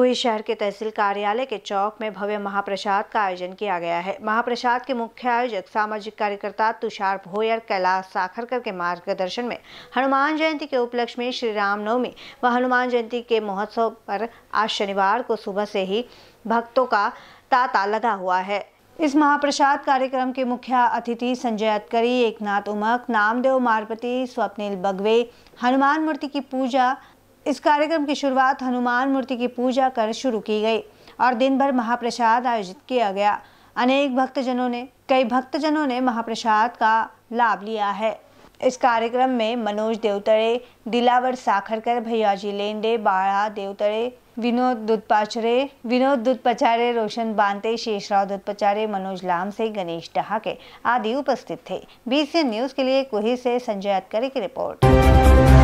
कुई शहर के तहसील कार्यालय के चौक में भव्य महाप्रसाद का आयोजन किया गया है महाप्रसाद के मुख्य आयोजक सामाजिक कार्यकर्ता तुषार भोयर कैलाश साखरकर के मार्गदर्शन में हनुमान जयंती के उपलक्ष्य में श्री रामनवमी व हनुमान जयंती के महोत्सव पर आज शनिवार को सुबह से ही भक्तों का तांता लगा हुआ है इस महाप्रसाद कार्यक्रम के मुख्य अतिथि संजय अतकरी एकनाथ उमक नामदेव मारपति स्वप्निल बगवे हनुमान मूर्ति की पूजा इस कार्यक्रम की शुरुआत हनुमान मूर्ति की पूजा कर शुरू की गई और दिन भर महाप्रसाद आयोजित किया गया अनेक भक्तजनों ने कई भक्तजनों ने महाप्रसाद का लाभ लिया है इस कार्यक्रम में मनोज देवतरे दिलावर साखरकर भैयाजी लेंडे बाड़ा देवतरे विनोद दुधपाचरे विनोद दुधपचारे रोशन बांते शेषराव दुधपचारे मनोज लाम से गणेश डहाके आदि उपस्थित थे बीसीएन न्यूज के लिए कोही से संजय अतकरे की रिपोर्ट